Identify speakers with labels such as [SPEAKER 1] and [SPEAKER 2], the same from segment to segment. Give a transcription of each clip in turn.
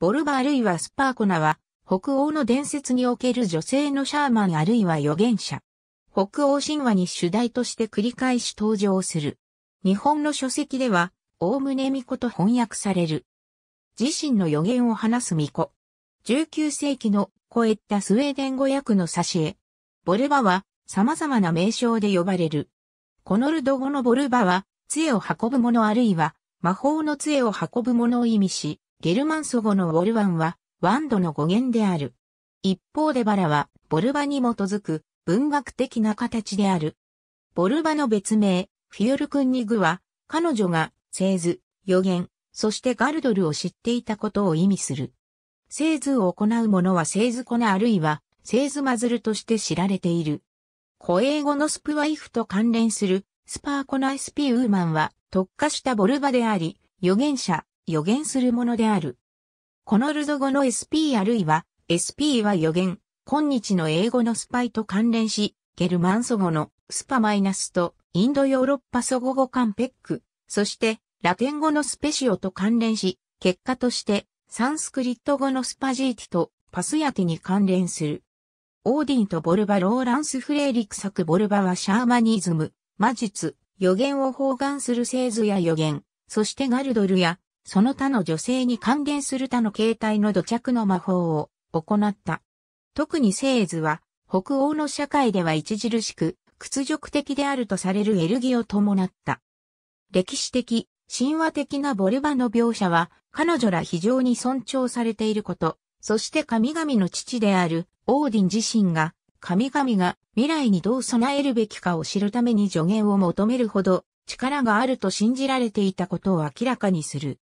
[SPEAKER 1] ボルバあるいはスパーコナは、北欧の伝説における女性のシャーマンあるいは預言者。北欧神話に主題として繰り返し登場する。日本の書籍では、大ね巫女と翻訳される。自身の予言を話す巫女。19世紀の超えたスウェーデン語訳の挿絵。ボルバは様々な名称で呼ばれる。このルド語のボルバは、杖を運ぶ者あるいは魔法の杖を運ぶ者を意味し、ゲルマン祖語のウォルワンは、ワンドの語源である。一方でバラは、ボルバに基づく文学的な形である。ボルバの別名、フィオルクンニグは、彼女が、製図、予言、そしてガルドルを知っていたことを意味する。製図を行う者は製図粉あるいは、製図マズルとして知られている。古英語のスプワイフと関連する、スパーコナイスピウーマンは、特化したボルバであり、預言者、予言するものである。このルド語の SP あるいは、SP は予言、今日の英語のスパイと関連し、ゲルマン祖語のスパマイナスとインドヨーロッパ祖語語カンペック、そしてラテン語のスペシオと関連し、結果としてサンスクリット語のスパジーティとパスヤティに関連する。オーディンとボルバ・ローランス・フレーリク作ボルバはシャーマニズム、魔術、予言を包含する製図や予言、そしてガルドルやその他の女性に関連する他の形態の土着の魔法を行った。特にセーズは、北欧の社会では著しく屈辱的であるとされるエルギを伴った。歴史的、神話的なボルバの描写は、彼女ら非常に尊重されていること、そして神々の父であるオーディン自身が、神々が未来にどう備えるべきかを知るために助言を求めるほど力があると信じられていたことを明らかにする。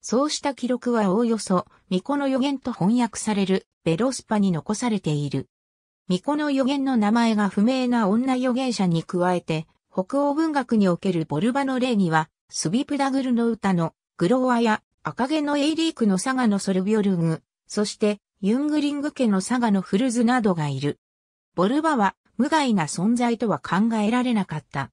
[SPEAKER 1] そうした記録はおおよそ、巫女の予言と翻訳されるベロスパに残されている。巫女の予言の名前が不明な女予言者に加えて、北欧文学におけるボルバの例には、スビプダグルの歌のグロワや赤毛のエイリークの佐賀のソルビョルグ、そしてユングリング家の佐賀のフルズなどがいる。ボルバは無害な存在とは考えられなかった。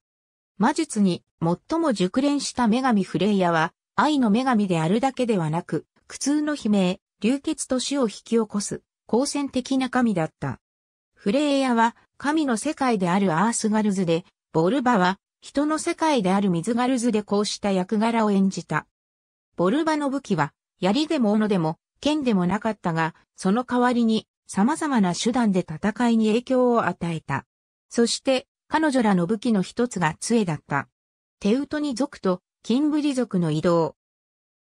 [SPEAKER 1] 魔術に最も熟練した女神フレイヤは愛の女神であるだけではなく、苦痛の悲鳴、流血と死を引き起こす、好戦的な神だった。フレイヤは、神の世界であるアースガルズで、ボルバは、人の世界である水ガルズでこうした役柄を演じた。ボルバの武器は、槍でも斧でも、剣でもなかったが、その代わりに、様々な手段で戦いに影響を与えた。そして、彼女らの武器の一つが杖だった。テウトに族とキンブリ族の移動。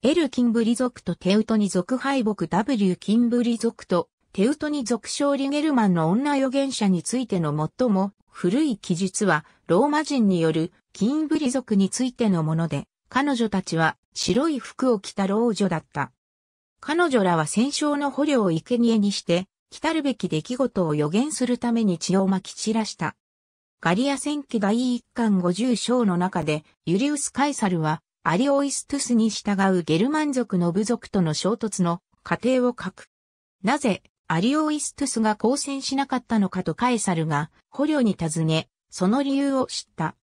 [SPEAKER 1] L キンブリ族とテウトニ族敗北 W キンブリ族とテウトニ族勝利ゲルマンの女預言者についての最も古い記述はローマ人によるキンブリ族についてのもので、彼女たちは白い服を着た老女だった。彼女らは戦勝の捕虜を生贄にして、来たるべき出来事を予言するために血をまき散らした。ガリア戦記第一巻50章の中で、ユリウス・カイサルは、アリオイストゥスに従うゲルマン族の部族との衝突の過程を書く。なぜ、アリオイストゥスが交戦しなかったのかとカエサルが捕虜に尋ね、その理由を知った。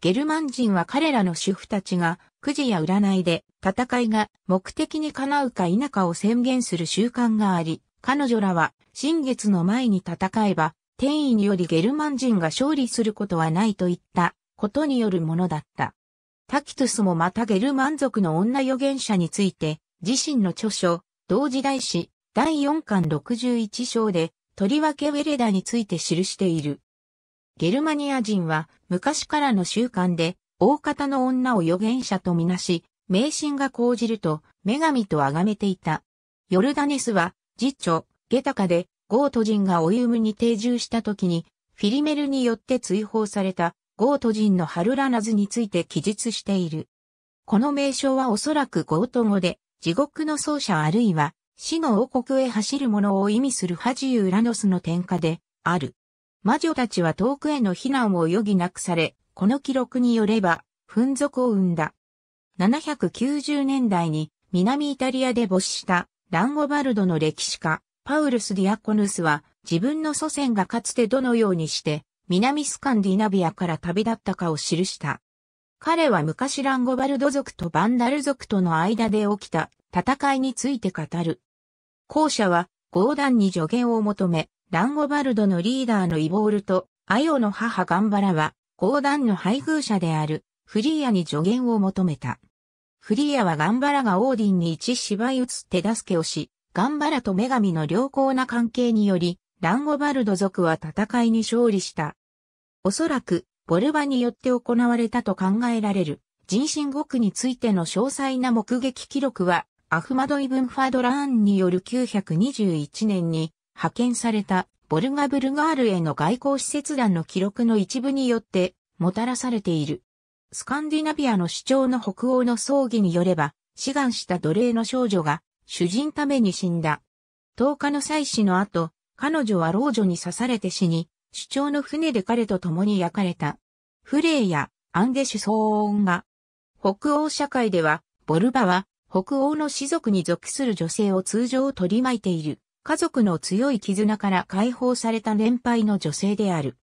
[SPEAKER 1] ゲルマン人は彼らの主婦たちが、くじや占いで戦いが目的に叶うか否かを宣言する習慣があり、彼女らは新月の前に戦えば転移によりゲルマン人が勝利することはないといったことによるものだった。タキトゥスもまたゲルマン族の女預言者について、自身の著書、同時代史、第4巻61章で、とりわけウェレダについて記している。ゲルマニア人は昔からの習慣で、大方の女を預言者とみなし、迷信が講じると、女神と崇めていた。ヨルダネスは、次長ゲタカで、ゴート人がオイウムに定住した時に、フィリメルによって追放されたゴート人のハルラナズについて記述している。この名称はおそらくゴート語で、地獄の奏者あるいは、死の王国へ走る者を意味するハジユーラノスの天下で、ある。魔女たちは遠くへの避難を余儀なくされ、この記録によれば、噴属を生んだ。790年代に南イタリアで没したランゴバルドの歴史家、パウルス・ディアコヌスは自分の祖先がかつてどのようにして南スカンディナビアから旅立ったかを記した。彼は昔ランゴバルド族とバンダル族との間で起きた戦いについて語る。後者はゴーダンに助言を求め、ランゴバルドのリーダーのイボールとアヨの母ガンバラはゴーダンの配偶者であるフリーアに助言を求めた。フリーアはガンバラがオーディンに一芝居打つ手助けをし、ガンバラと女神の良好な関係により、ランゴバルド族は戦いに勝利した。おそらく、ボルバによって行われたと考えられる、人身獄についての詳細な目撃記録は、アフマド・イブン・ファドラーンによる921年に派遣されたボルガ・ブルガールへの外交施設団の記録の一部によってもたらされている。スカンディナビアの主張の北欧の葬儀によれば、志願した奴隷の少女が主人ために死んだ。10日の祭祀の後、彼女は老女に刺されて死に、主張の船で彼と共に焼かれた。フレイやアンデシュ騒音が。北欧社会では、ボルバは北欧の士族に属する女性を通常取り巻いている。家族の強い絆から解放された年配の女性である。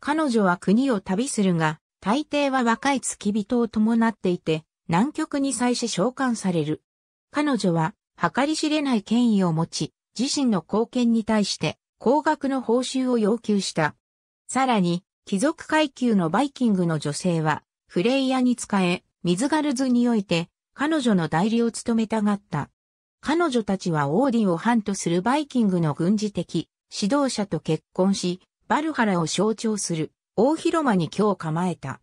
[SPEAKER 1] 彼女は国を旅するが、大抵は若い付き人を伴っていて、南極に際し召喚される。彼女は計り知れない権威を持ち、自身の貢献に対して高額の報酬を要求した。さらに、貴族階級のバイキングの女性は、フレイヤに仕え、水ガルズにおいて、彼女の代理を務めたがった。彼女たちはオーディンを反とするバイキングの軍事的指導者と結婚し、バルハラを象徴する大広間に今日構えた。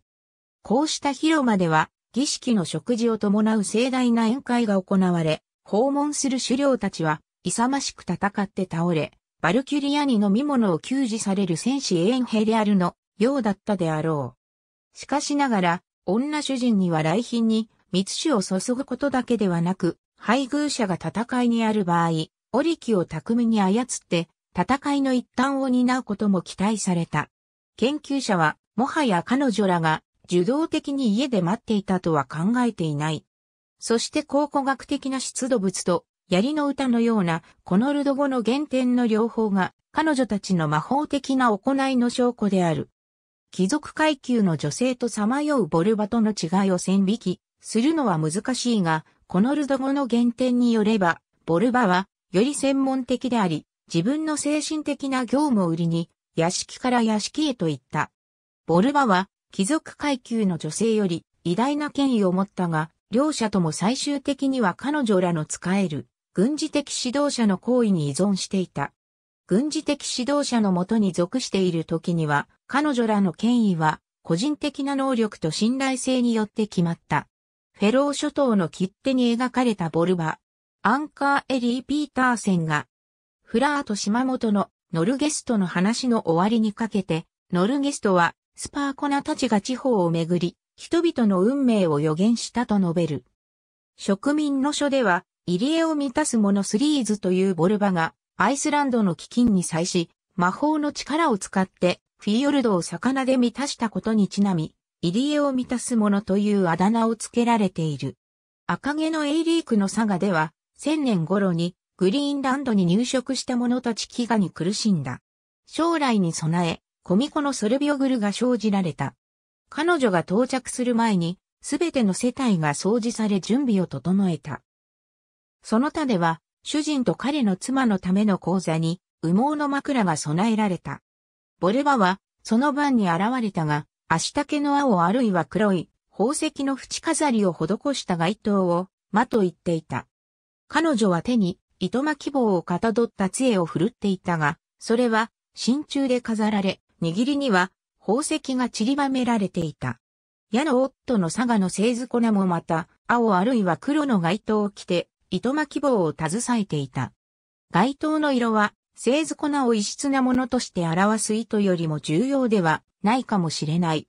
[SPEAKER 1] こうした広間では、儀式の食事を伴う盛大な宴会が行われ、訪問する狩猟たちは、勇ましく戦って倒れ、バルキュリアに飲み物を給仕される戦士エ遠ンヘあアルのようだったであろう。しかしながら、女主人には来賓に密酒を注ぐことだけではなく、配偶者が戦いにある場合、織り機を巧みに操って、戦いの一端を担うことも期待された。研究者は、もはや彼女らが受動的に家で待っていたとは考えていない。そして考古学的な出土物と、槍の歌のような、このルド語の原点の両方が、彼女たちの魔法的な行いの証拠である。貴族階級の女性とさまようボルバとの違いを線引き、するのは難しいが、このルド語の原点によれば、ボルバは、より専門的であり、自分の精神的な業務を売りに、屋敷から屋敷へと行った。ボルバは、貴族階級の女性より偉大な権威を持ったが、両者とも最終的には彼女らの使える軍事的指導者の行為に依存していた。軍事的指導者のもとに属している時には、彼女らの権威は個人的な能力と信頼性によって決まった。フェロー諸島の切手に描かれたボルバ、アンカーエリー・ピーターセンが、フラート島本のノルゲストの話の終わりにかけて、ノルゲストはスパーコナたちが地方を巡り、人々の運命を予言したと述べる。植民の書では、入江を満たす者スリーズというボルバが、アイスランドの飢饉に際し、魔法の力を使って、フィヨルドを魚で満たしたことにちなみ、入江を満たす者というあだ名を付けられている。赤毛のエイリークの佐賀では、千年頃に、グリーンランドに入植した者たち飢餓に苦しんだ。将来に備え、コミコのソルビオグルが生じられた。彼女が到着する前に、すべての世帯が掃除され準備を整えた。その他では、主人と彼の妻のための講座に、羽毛の枕が備えられた。ボレバは、その晩に現れたが、足丈の青あるいは黒い、宝石の縁飾りを施した街灯を、魔と言っていた。彼女は手に、糸巻き棒をかたどった杖を振るっていたが、それは、真鍮で飾られ、握りには、宝石が散りばめられていた。矢の夫の佐賀の製図粉もまた、青あるいは黒の街灯を着て、糸巻き棒を携えていた。街灯の色は、製図粉を異質なものとして表す糸よりも重要ではないかもしれない。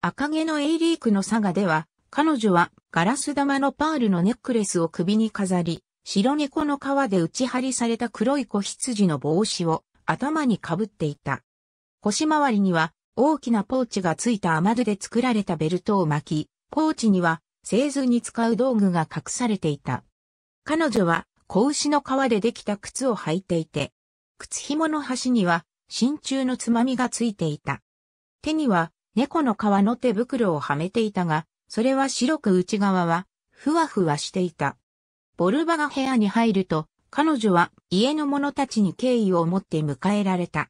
[SPEAKER 1] 赤毛のエイリークの佐賀では、彼女はガラス玉のパールのネックレスを首に飾り、白猫の皮で打ち張りされた黒い子羊の帽子を頭にかぶっていた。腰回りには大きなポーチがついた雨戸で作られたベルトを巻き、ポーチには製図に使う道具が隠されていた。彼女は子牛の皮でできた靴を履いていて、靴紐の端には真鍮のつまみがついていた。手には猫の皮の手袋をはめていたが、それは白く内側はふわふわしていた。ボルバが部屋に入ると、彼女は家の者たちに敬意を持って迎えられた。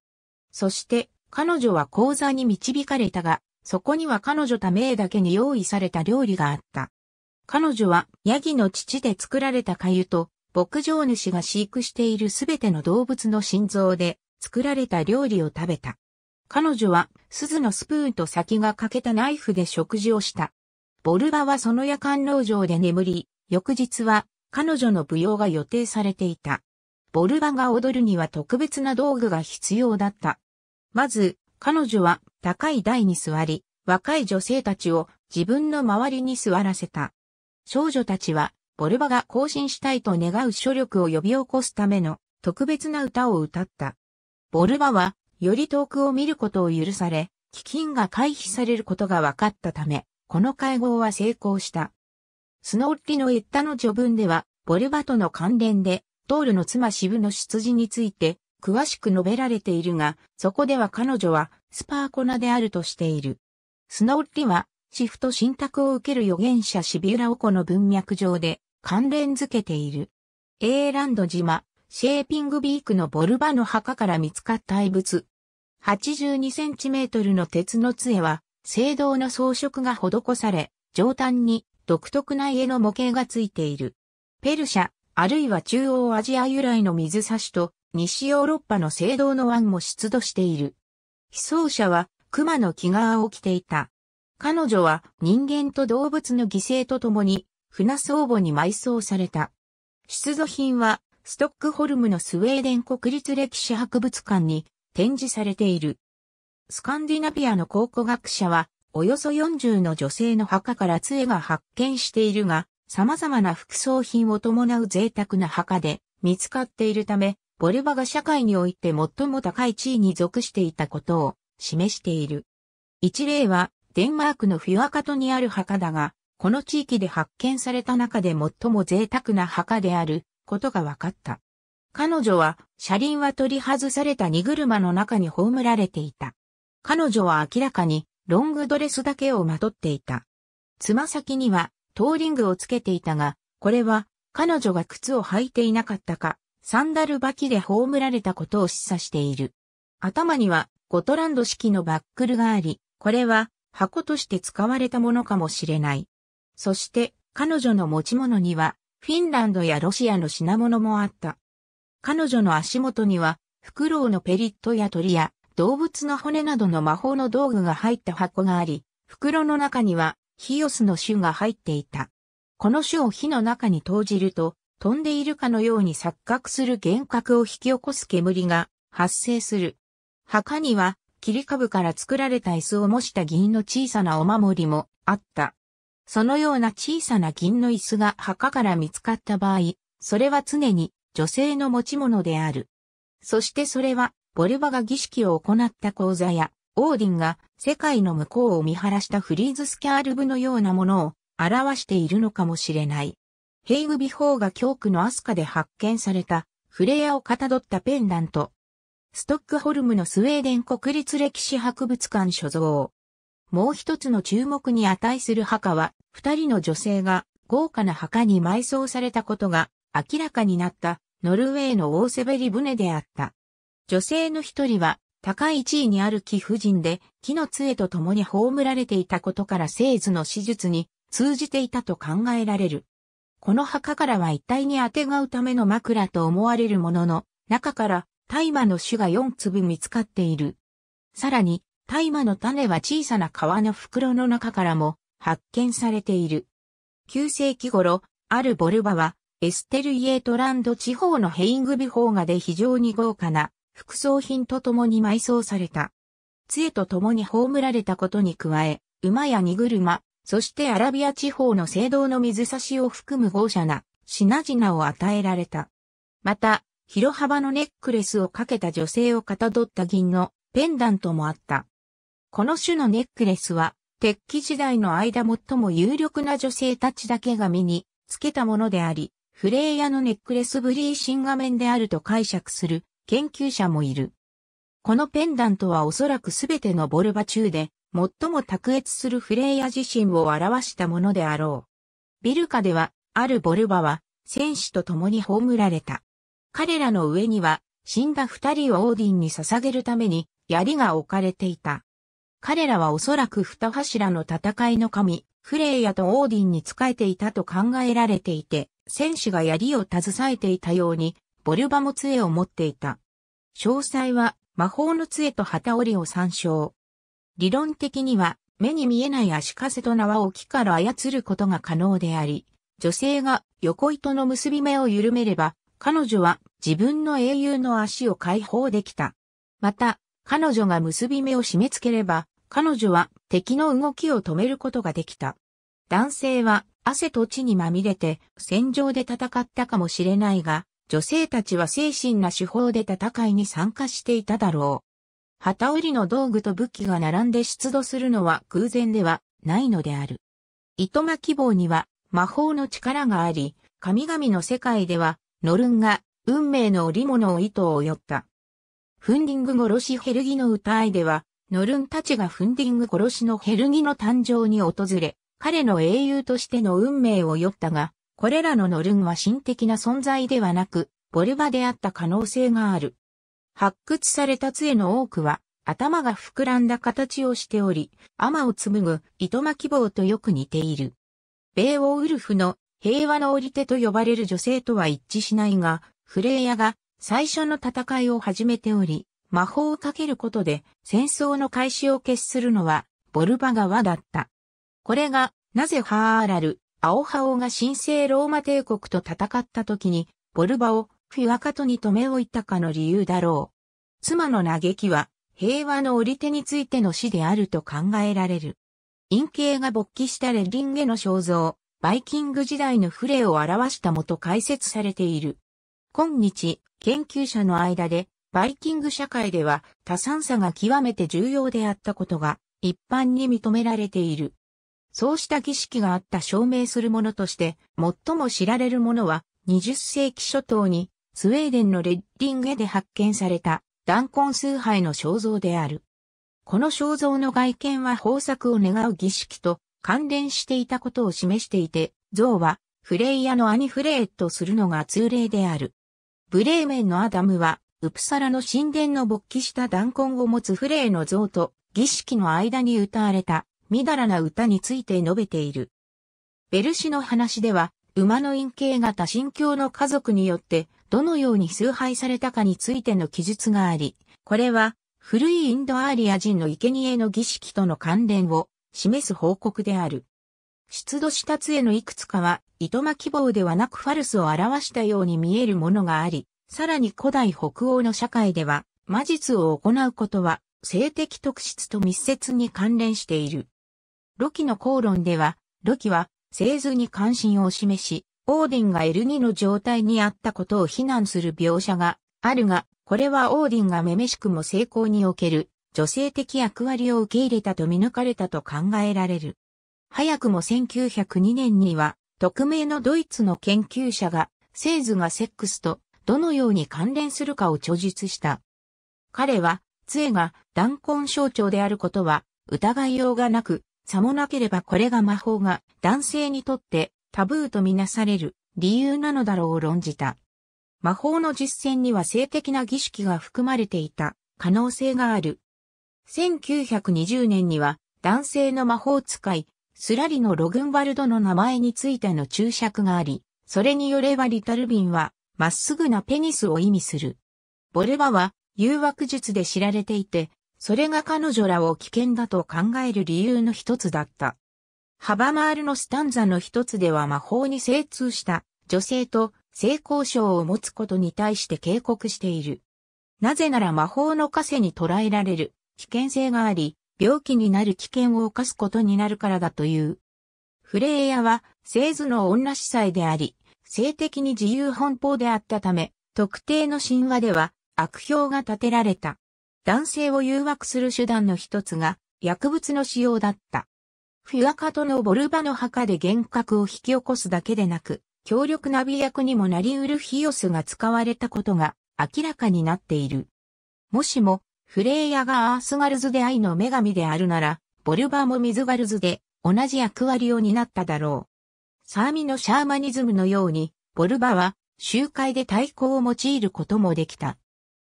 [SPEAKER 1] そして彼女は講座に導かれたが、そこには彼女ためだけに用意された料理があった。彼女はヤギの乳で作られた粥と、牧場主が飼育しているすべての動物の心臓で作られた料理を食べた。彼女は鈴のスプーンと先が欠けたナイフで食事をした。ボルバはその夜間農場で眠り、翌日は彼女の舞踊が予定されていた。ボルバが踊るには特別な道具が必要だった。まず、彼女は高い台に座り、若い女性たちを自分の周りに座らせた。少女たちは、ボルバが更新したいと願う書力を呼び起こすための特別な歌を歌った。ボルバは、より遠くを見ることを許され、基金が回避されることが分かったため、この会合は成功した。スノーリの言ったの序文では、ボルバとの関連で、トールの妻シブの出自について詳しく述べられているが、そこでは彼女はスパーコナであるとしている。スノーリは、シフト信託を受ける預言者シビュラオコの文脈上で関連づけている。エーランド島、シェーピングビークのボルバの墓から見つかった遺物。8 2トルの鉄の杖は、正道の装飾が施され、上端に独特な家の模型がついている。ペルシャ、あるいは中央アジア由来の水差しと西ヨーロッパの聖堂の湾も出土している。被葬者は熊の木側を着ていた。彼女は人間と動物の犠牲とともに船相母に埋葬された。出土品はストックホルムのスウェーデン国立歴史博物館に展示されている。スカンディナビアの考古学者はおよそ40の女性の墓から杖が発見しているが、様々な副葬品を伴う贅沢な墓で見つかっているため、ボルバが社会において最も高い地位に属していたことを示している。一例は、デンマークのフュアカトにある墓だが、この地域で発見された中で最も贅沢な墓であることが分かった。彼女は、車輪は取り外された荷車の中に葬られていた。彼女は明らかに、ロングドレスだけをまとっていた。つま先には、トーリングをつけていたが、これは、彼女が靴を履いていなかったか、サンダル履きで葬られたことを示唆している。頭にはゴトランド式のバックルがあり、これは箱として使われたものかもしれない。そして彼女の持ち物にはフィンランドやロシアの品物もあった。彼女の足元にはフクロウのペリットや鳥や動物の骨などの魔法の道具が入った箱があり、袋の中にはヒオスの種が入っていた。この種を火の中に投じると、飛んでいるかのように錯覚する幻覚を引き起こす煙が発生する。墓には、切り株から作られた椅子を模した銀の小さなお守りもあった。そのような小さな銀の椅子が墓から見つかった場合、それは常に女性の持ち物である。そしてそれは、ボルバが儀式を行った講座や、オーディンが世界の向こうを見晴らしたフリーズスキャールブのようなものを表しているのかもしれない。ヘイグビホーが教区のアスカで発見された、フレアをかたどったペンダント。ストックホルムのスウェーデン国立歴史博物館所蔵。もう一つの注目に値する墓は、二人の女性が豪華な墓に埋葬されたことが明らかになったノルウェーの大セベリ船であった。女性の一人は高い地位にある貴婦人で木の杖と共に葬られていたことから聖図の手術に通じていたと考えられる。この墓からは一体にあてがうための枕と思われるものの、中から大麻の種が4粒見つかっている。さらに、大麻の種は小さな皮の袋の中からも発見されている。9世紀頃、あるボルバは、エステルイエートランド地方のヘイングビフ画ーガで非常に豪華な副葬品と共に埋葬された。杖と共に葬られたことに加え、馬や荷車、そしてアラビア地方の聖堂の水差しを含む豪奢な品々を与えられた。また、広幅のネックレスをかけた女性をかたどった銀のペンダントもあった。この種のネックレスは、鉄器時代の間最も有力な女性たちだけが身につけたものであり、フレイヤのネックレスブリーシン画面であると解釈する研究者もいる。このペンダントはおそらくすべてのボルバ中で最も卓越するフレイヤ自身を表したものであろう。ビルカでは、あるボルバは、戦士と共に葬られた。彼らの上には、死んだ二人をオーディンに捧げるために、槍が置かれていた。彼らはおそらく二柱の戦いの神、フレイヤとオーディンに仕えていたと考えられていて、戦士が槍を携えていたように、ボルバも杖を持っていた。詳細は、魔法の杖と旗織りを参照。理論的には、目に見えない足かせと縄を木から操ることが可能であり、女性が横糸の結び目を緩めれば、彼女は自分の英雄の足を解放できた。また、彼女が結び目を締め付ければ、彼女は敵の動きを止めることができた。男性は汗と血にまみれて戦場で戦ったかもしれないが、女性たちは精神な手法で戦いに参加していただろう。旗織りの道具と武器が並んで出土するのは偶然ではないのである。糸巻棒には魔法の力があり、神々の世界では、ノルンが運命の織物を糸を寄った。フンディング殺しヘルギの歌いでは、ノルンたちがフンディング殺しのヘルギの誕生に訪れ、彼の英雄としての運命を酔ったが、これらのノルンは神的な存在ではなく、ボルバであった可能性がある。発掘された杖の多くは、頭が膨らんだ形をしており、雨を紡ぐ糸巻き棒とよく似ている。米王ウルフの平和のり手と呼ばれる女性とは一致しないが、フレイヤが最初の戦いを始めており、魔法をかけることで戦争の開始を決するのはボルバ側だった。これが、なぜハーラル、アオハオが神聖ローマ帝国と戦った時に、ボルバを不和かに留め置いたかの理由だろう。妻の嘆きは、平和のり手についての死であると考えられる。陰茎が勃起したレリンゲの肖像、バイキング時代の触れを表したもと解説されている。今日、研究者の間で、バイキング社会では多産差が極めて重要であったことが一般に認められている。そうした儀式があった証明するものとして、最も知られるものは20世紀初頭にスウェーデンのレッディンへで発見された、弾痕崇拝の肖像である。この肖像の外見は豊作を願う儀式と関連していたことを示していて、像はフレイヤの兄フレーとするのが通例である。ブレーメンのアダムは、ウプサラの神殿の勃起した弾痕を持つフレーの像と儀式の間に歌われた、みだらな歌について述べている。ベルシの話では、馬の陰形型信教の家族によって、どのように崇拝されたかについての記述があり、これは古いインドアーリア人の生贄の儀式との関連を示す報告である。出土した杖のいくつかは、糸巻希棒ではなくファルスを表したように見えるものがあり、さらに古代北欧の社会では、魔術を行うことは、性的特質と密接に関連している。ロキの口論では、ロキは、製図に関心を示し、オーディンが L2 の状態にあったことを非難する描写があるが、これはオーディンがめめしくも成功における女性的役割を受け入れたと見抜かれたと考えられる。早くも1902年には、匿名のドイツの研究者が、セーズがセックスとどのように関連するかを著述した。彼は、杖が断根象徴であることは疑いようがなく、さもなければこれが魔法が男性にとってタブーとみなされる理由なのだろうを論じた。魔法の実践には性的な儀式が含まれていた可能性がある。1920年には男性の魔法使い、スラリのログンバルドの名前についての注釈があり、それによればリタルビンは、まっすぐなペニスを意味する。ボルバは、誘惑術で知られていて、それが彼女らを危険だと考える理由の一つだった。ハバマールのスタンザの一つでは魔法に精通した女性と性交渉を持つことに対して警告している。なぜなら魔法の枷に捕らえられる危険性があり、病気になる危険を犯すことになるからだという。フレイヤは、製図の女司祭であり、性的に自由奔放であったため、特定の神話では悪評が立てられた。男性を誘惑する手段の一つが薬物の使用だった。フュアカトのボルバの墓で幻覚を引き起こすだけでなく、強力な美薬にもなりうるヒオスが使われたことが明らかになっている。もしも、フレイヤがアースガルズで愛の女神であるなら、ボルバも水ガルズで同じ役割を担っただろう。サーミのシャーマニズムのように、ボルバは集会で太鼓を用いることもできた。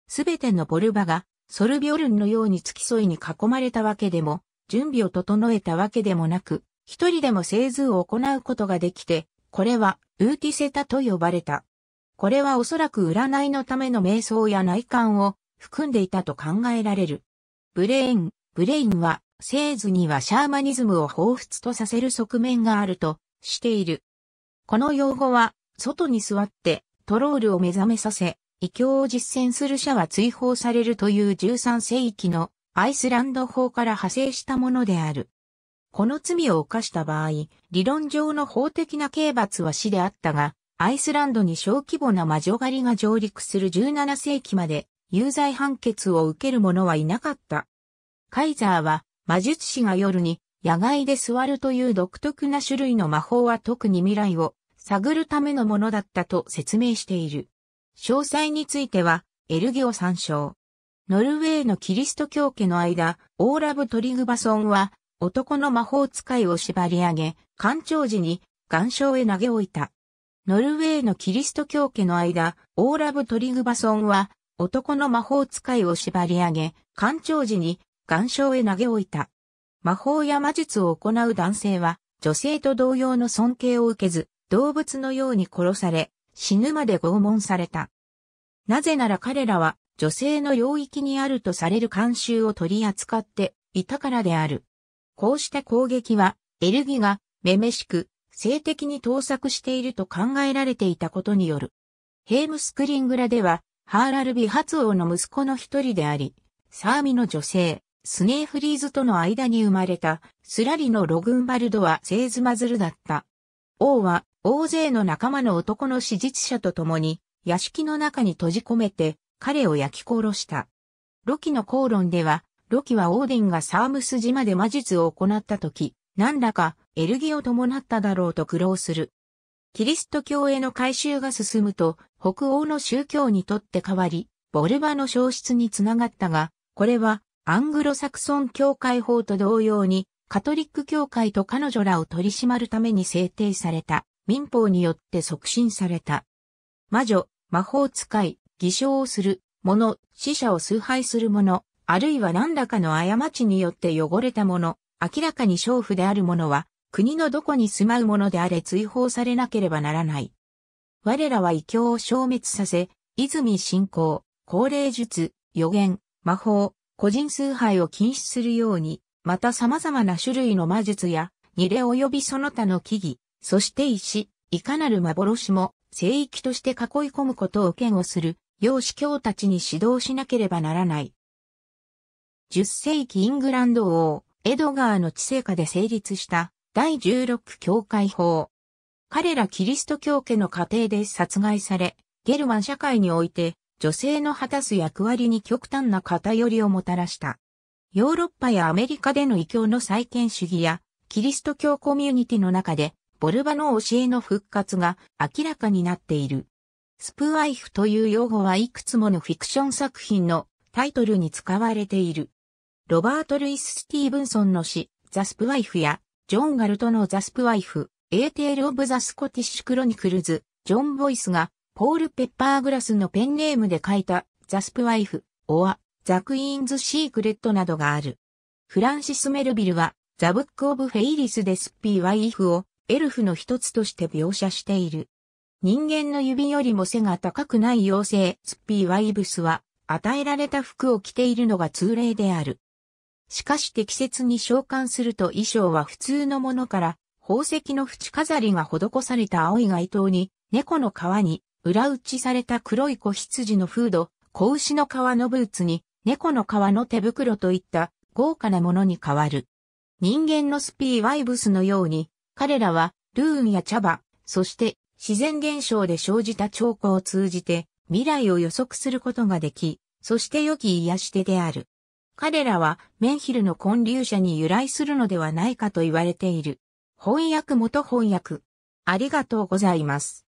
[SPEAKER 1] すべてのボルバがソルビオルンのように付き添いに囲まれたわけでも準備を整えたわけでもなく、一人でも製図を行うことができて、これは、ウーティセタと呼ばれた。これはおそらく占いのための瞑想や内観を含んでいたと考えられる。ブレイン、ブレインは、製図にはシャーマニズムを彷彿とさせる側面があるとしている。この用語は、外に座って、トロールを目覚めさせ、異教を実践する者は追放されるという13世紀のアイスランド法から派生したものである。この罪を犯した場合、理論上の法的な刑罰は死であったが、アイスランドに小規模な魔女狩りが上陸する17世紀まで有罪判決を受ける者はいなかった。カイザーは魔術師が夜に野外で座るという独特な種類の魔法は特に未来を探るためのものだったと説明している。詳細についてはエルギを参照。ノルウェーのキリスト教家の間、オーラブ・トリグバソンは、男の魔法使いを縛り上げ、干潮時に、岩礁へ投げ置いた。ノルウェーのキリスト教家の間、オーラブ・トリグバソンは、男の魔法使いを縛り上げ、干潮時に、岩礁へ投げ置いた。魔法や魔術を行う男性は、女性と同様の尊敬を受けず、動物のように殺され、死ぬまで拷問された。なぜなら彼らは女性の領域にあるとされる慣習を取り扱っていたからである。こうした攻撃は、エルギが、めめしく、性的に盗作していると考えられていたことによる。ヘームスクリングラでは、ハーラルビ発王の息子の一人であり、サーミの女性、スネーフリーズとの間に生まれた、スラリのログンバルドはセーズマズルだった。王は、大勢の仲間の男の支持者と共に、屋敷の中に閉じ込めて、彼を焼き殺した。ロキの口論では、ロキはオーデンがサームス島で魔術を行った時、何らかエルギを伴っただろうと苦労する。キリスト教への改修が進むと、北欧の宗教にとって変わり、ボルバの消失につながったが、これはアングロサクソン教会法と同様に、カトリック教会と彼女らを取り締まるために制定された民法によって促進された。魔女、魔法使い、偽証をする者、死者を崇拝する者、あるいは何らかの過ちによって汚れた者、明らかに娼婦である者は、国のどこに住まう者であれ追放されなければならない。我らは異教を消滅させ、泉信仰、高齢術、予言、魔法、個人崇拝を禁止するように、また様々な種類の魔術や、二例及びその他の木々、そして石、いかなる幻も、聖域として囲い込むことを嫌悪する、養子教たちに指導しなければならない。10世紀イングランド王、エドガーの治世下で成立した第16教会法。彼らキリスト教家の家庭で殺害され、ゲルマン社会において女性の果たす役割に極端な偏りをもたらした。ヨーロッパやアメリカでの異教の再建主義や、キリスト教コミュニティの中で、ボルバの教えの復活が明らかになっている。スプワイフという用語はいくつものフィクション作品のタイトルに使われている。ロバート・ルイス・スティーブンソンの詩、ザ・スプワイフや、ジョン・ガルトのザ・スプワイフ、エーテール・オブ・ザ・スコティッシュ・クロニクルズ、ジョン・ボイスが、ポール・ペッパーグラスのペンネームで書いた、ザ・スプワイフ、オア、ザ・クイーンズ・シークレットなどがある。フランシス・メルビルは、ザ・ブック・オブ・フェイリス・デス・ピー・ワイフを、エルフの一つとして描写している。人間の指よりも背が高くない妖精、スピーワイブスは、与えられた服を着ているのが通例である。しかし適切に召喚すると衣装は普通のものから、宝石の縁飾りが施された青い街灯に、猫の皮に、裏打ちされた黒い子羊のフード、子牛の皮のブーツに、猫の皮の手袋といった豪華なものに変わる。人間のスピーワイブスのように、彼らはルーンや茶葉、そして自然現象で生じた兆候を通じて未来を予測することができ、そして良き癒し手である。彼らはメンヒルの建立者に由来するのではないかと言われている。翻訳元翻訳。ありがとうございます。